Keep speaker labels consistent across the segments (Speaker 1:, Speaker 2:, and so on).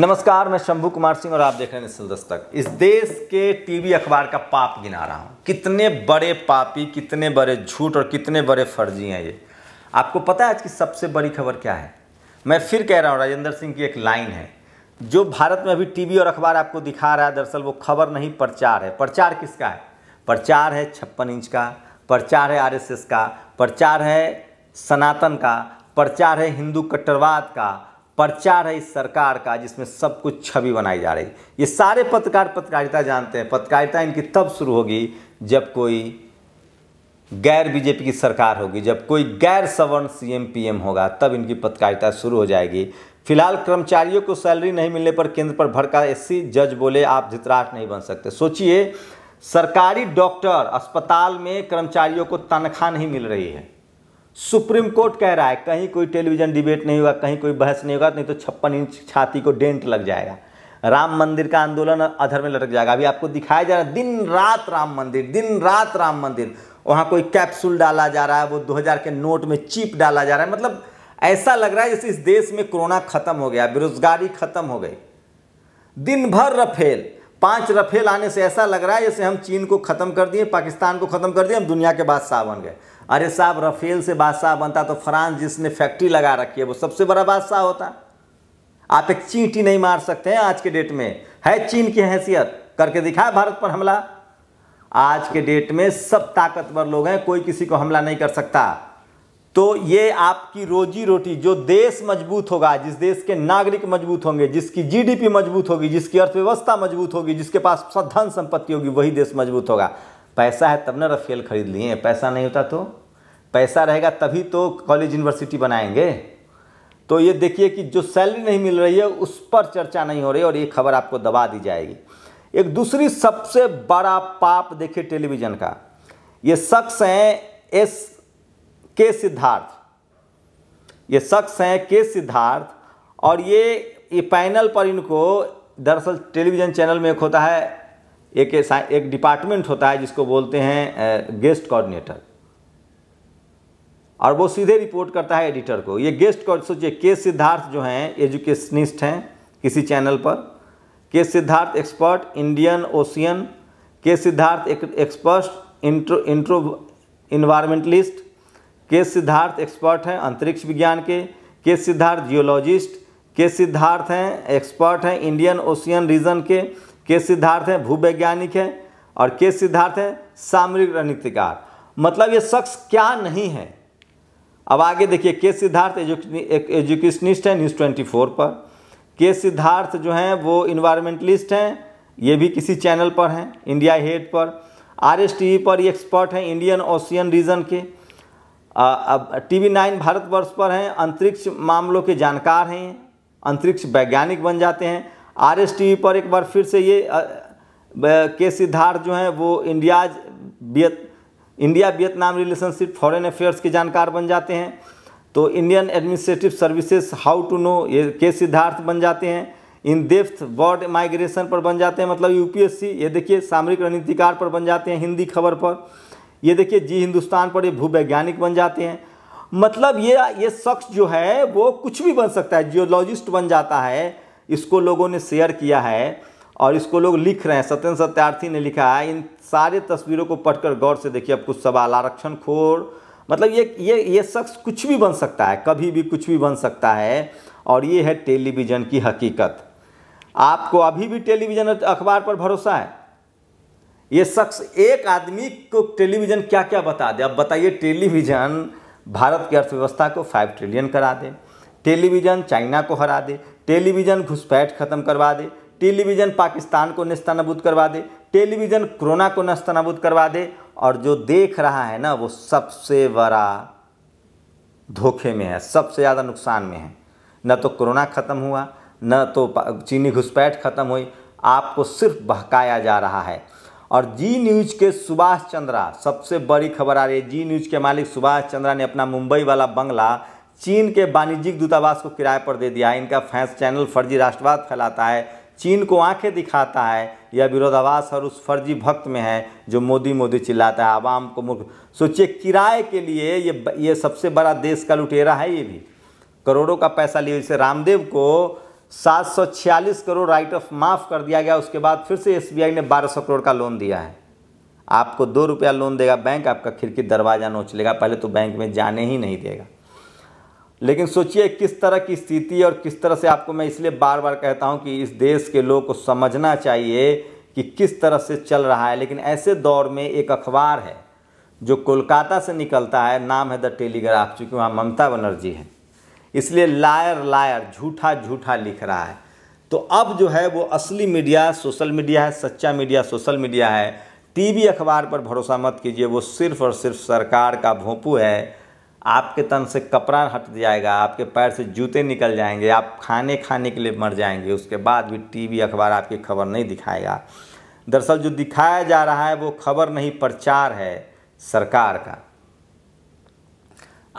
Speaker 1: नमस्कार मैं शंभू कुमार सिंह और आप देख रहे हैं सिलदस दस्तक इस देश के टीवी अखबार का पाप गिना रहा हूँ कितने बड़े पापी कितने बड़े झूठ और कितने बड़े फर्जी हैं ये आपको पता है आज की सबसे बड़ी खबर क्या है मैं फिर कह रहा हूँ राजेंद्र सिंह की एक लाइन है जो भारत में अभी टी और अखबार आपको दिखा रहा है दरअसल वो खबर नहीं प्रचार है प्रचार किसका है प्रचार है छप्पन इंच का प्रचार है आर का प्रचार है सनातन का प्रचार है हिंदू कट्टरवाद का प्रचार है इस सरकार का जिसमें सब कुछ छवि बनाई जा रही ये सारे पत्रकार पत्रकारिता जानते हैं पत्रकारिता इनकी तब शुरू होगी जब कोई गैर बीजेपी की सरकार होगी जब कोई गैर सवर्ण सीएम पीएम होगा तब इनकी पत्रकारिता शुरू हो जाएगी फिलहाल कर्मचारियों को सैलरी नहीं मिलने पर केंद्र पर भड़का एससी जज बोले आप धित्राट नहीं बन सकते सोचिए सरकारी डॉक्टर अस्पताल में कर्मचारियों को तनख्वाह नहीं मिल रही है सुप्रीम कोर्ट कह रहा है कहीं कोई टेलीविज़न डिबेट नहीं होगा कहीं कोई बहस नहीं होगा नहीं तो छप्पन इंच छाती को डेंट लग जाएगा राम मंदिर का आंदोलन अधर में लटक जाएगा अभी आपको दिखाया जा रहा है दिन रात राम मंदिर दिन रात राम मंदिर वहाँ कोई कैप्सूल डाला जा रहा है वो 2000 के नोट में चिप डाला जा रहा है मतलब ऐसा लग रहा है जैसे इस देश में कोरोना खत्म हो गया बेरोजगारी खत्म हो गई दिन भर रफेल पांच रफेल आने से ऐसा लग रहा है जैसे हम चीन को ख़त्म कर दिए पाकिस्तान को ख़त्म कर दिए हम दुनिया के बादशाह बन गए अरे साहब रफेल से बादशाह बनता तो फ्रांस जिसने फैक्ट्री लगा रखी है वो सबसे बड़ा बादशाह होता आप एक चींटी नहीं मार सकते हैं आज के डेट में है चीन की हैसियत करके दिखाए भारत पर हमला आज के डेट में सब ताकतवर लोग हैं कोई किसी को हमला नहीं कर सकता तो ये आपकी रोजी रोटी जो देश मजबूत होगा जिस देश के नागरिक मजबूत होंगे जिसकी जीडीपी मजबूत होगी जिसकी अर्थव्यवस्था मजबूत होगी जिसके पास धन संपत्ति होगी वही देश मजबूत होगा पैसा है तब ना रफेल खरीद लिए पैसा नहीं होता तो पैसा रहेगा तभी तो कॉलेज यूनिवर्सिटी बनाएंगे तो ये देखिए कि जो सैलरी नहीं मिल रही है उस पर चर्चा नहीं हो रही और ये खबर आपको दबा दी जाएगी एक दूसरी सबसे बड़ा पाप देखिए टेलीविज़न का ये शख्स हैं एस के सिद्धार्थ ये शख्स हैं के सिद्धार्थ और ये ये पैनल पर इनको दरअसल टेलीविज़न चैनल में एक होता है एक एक डिपार्टमेंट होता है जिसको बोलते हैं गेस्ट कोऑर्डिनेटर और वो सीधे रिपोर्ट करता है एडिटर को ये गेस्ट को सोचिए के सिद्धार्थ जो हैं एजुकेशनिस्ट हैं किसी चैनल पर K Siddharth expert Indian Ocean K Siddharth expert intro intro environmentalist K Siddharth expert हैं अंतरिक्ष विज्ञान के के सिद्धार्थ जियोलॉजिस्ट के सिद्धार्थ हैं एक्सपर्ट हैं इंडियन ओशियन रीजन के के सिद्धार्थ हैं भूवैज्ञानिक हैं और के सिद्धार्थ हैं सामरिक रणनीतिकार मतलब ये शख्स क्या नहीं है अब आगे देखिए के सिद्धार्थ एजुकेशनिस्ट हैं न्यूज़ ट्वेंटी फोर पर के सिद्धार्थ जो हैं वो इन्वायरमेंटलिस्ट हैं ये भी किसी चैनल पर हैं इंडिया हेड पर आर e पर ये एक्सपर्ट हैं इंडियन ओशियन रीजन के अब टीवी नाइन भारतवर्ष पर हैं अंतरिक्ष मामलों के जानकार हैं अंतरिक्ष वैज्ञानिक बन जाते हैं आर एस टी वी पर एक बार फिर से ये आ, के सिद्धार्थ जो हैं वो India Viet India Vietnam relationship foreign affairs के जानकार बन जाते हैं तो Indian administrative services how to know ये के सिद्धार्थ बन जाते हैं इन देफ्थ वर्ड माइग्रेशन पर बन जाते हैं मतलब यूपीएससी ये देखिए सामरिक रणनीतिकार पर बन जाते हैं हिंदी खबर पर ये देखिए जी हिंदुस्तान पर ये भूवैज्ञानिक बन जाते हैं मतलब ये ये शख्स जो है वो कुछ भी बन सकता है जियोलॉजिस्ट बन जाता है इसको लोगों ने शेयर किया है और इसको लोग लिख रहे हैं सत्येंद्र सत्यार्थी ने लिखा है इन सारे तस्वीरों को पढ़कर गौर से देखिए अब कुछ सवाल आरक्षण खोर मतलब ये ये ये शख्स कुछ भी बन सकता है कभी भी कुछ भी बन सकता है और ये है टेलीविज़न की हकीकत आपको अभी भी टेलीविज़न अखबार पर भरोसा है ये शख्स एक आदमी को टेलीविज़न क्या क्या बता दे अब बताइए टेलीविज़न भारत की अर्थव्यवस्था को फाइव ट्रिलियन करा दे टेलीविज़न चाइना को हरा दे टेलीविज़न घुसपैठ ख़त्म करवा दे टेलीविज़न पाकिस्तान को नस्ता नबूद करवा दे टेलीविज़न कोरोना को नस्तानबूद नबूद करवा दे और जो देख रहा है ना वो सबसे बड़ा धोखे में है सबसे ज़्यादा नुकसान में है न तो कोरोना ख़त्म हुआ न तो चीनी घुसपैठ ख़त्म हुई आपको सिर्फ बहकाया जा रहा है और जी न्यूज के सुभाष चंद्रा सबसे बड़ी खबर आ रही है जी न्यूज के मालिक सुभाष चंद्रा ने अपना मुंबई वाला बंगला चीन के वाणिज्यिक दूतावास को किराए पर दे दिया है इनका फैंस चैनल फर्जी राष्ट्रवाद फैलाता है चीन को आंखें दिखाता है यह विरोधावास और उस फर्जी भक्त में है जो मोदी मोदी चिल्लाता है आवाम को मुख सोचिए किराए के लिए ये ये सबसे बड़ा देश का लुटेरा है ये भी करोड़ों का पैसा लिए इसे रामदेव को 746 करोड़ राइट ऑफ माफ़ कर दिया गया उसके बाद फिर से एसबीआई ने 1200 करोड़ का लोन दिया है आपको दो रुपया लोन देगा बैंक आपका खिड़की दरवाज़ा नोच लेगा पहले तो बैंक में जाने ही नहीं देगा लेकिन सोचिए किस तरह की स्थिति और किस तरह से आपको मैं इसलिए बार बार कहता हूँ कि इस देश के लोग को समझना चाहिए कि किस तरह से चल रहा है लेकिन ऐसे दौर में एक अखबार है जो कोलकाता से निकलता है नाम है द टेलीग्राफ चूँकि वहाँ ममता बनर्जी है इसलिए लायर लायर झूठा झूठा लिख रहा है तो अब जो है वो असली मीडिया सोशल मीडिया है सच्चा मीडिया सोशल मीडिया है टीवी अखबार पर भरोसा मत कीजिए वो सिर्फ और सिर्फ सरकार का भोंपू है आपके तन से कपड़ा हट जाएगा आपके पैर से जूते निकल जाएंगे आप खाने खाने के लिए मर जाएंगे उसके बाद भी टीवी अखबार आपकी खबर नहीं दिखाएगा दरअसल जो दिखाया जा रहा है वो खबर नहीं प्रचार है सरकार का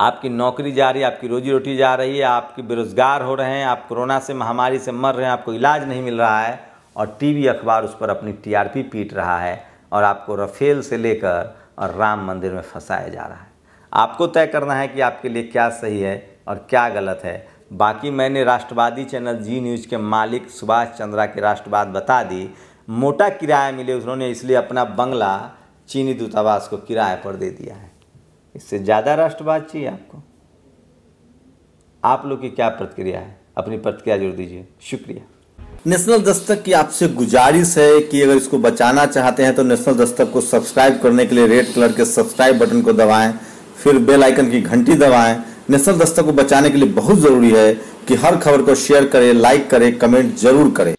Speaker 1: आपकी नौकरी जा रही है आपकी रोजी रोटी जा रही है आपके बेरोज़गार हो रहे हैं आप कोरोना से महामारी से मर रहे हैं आपको इलाज नहीं मिल रहा है और टीवी अखबार उस पर अपनी टीआरपी पीट रहा है और आपको रफेल से लेकर और राम मंदिर में फंसाया जा रहा है आपको तय करना है कि आपके लिए क्या सही है और क्या गलत है बाकी मैंने राष्ट्रवादी चैनल जी न्यूज़ के मालिक सुभाष चंद्रा की राष्ट्रवाद बता दी मोटा किराया मिले उन्होंने इसलिए अपना बंगला चीनी दूतावास को किराए पर दे दिया है इससे ज़्यादा राष्ट्रवाद चाहिए आपको आप लोग की क्या प्रतिक्रिया है अपनी प्रतिक्रिया जोड़ दीजिए शुक्रिया नेशनल दस्तक की आपसे गुजारिश है कि अगर इसको बचाना चाहते हैं तो नेशनल दस्तक को सब्सक्राइब करने के लिए रेड कलर के सब्सक्राइब बटन को दबाएं फिर बेल आइकन की घंटी दबाएं नेशनल दस्तक को बचाने के लिए बहुत ज़रूरी है कि हर खबर को शेयर करें लाइक करें कमेंट जरूर करें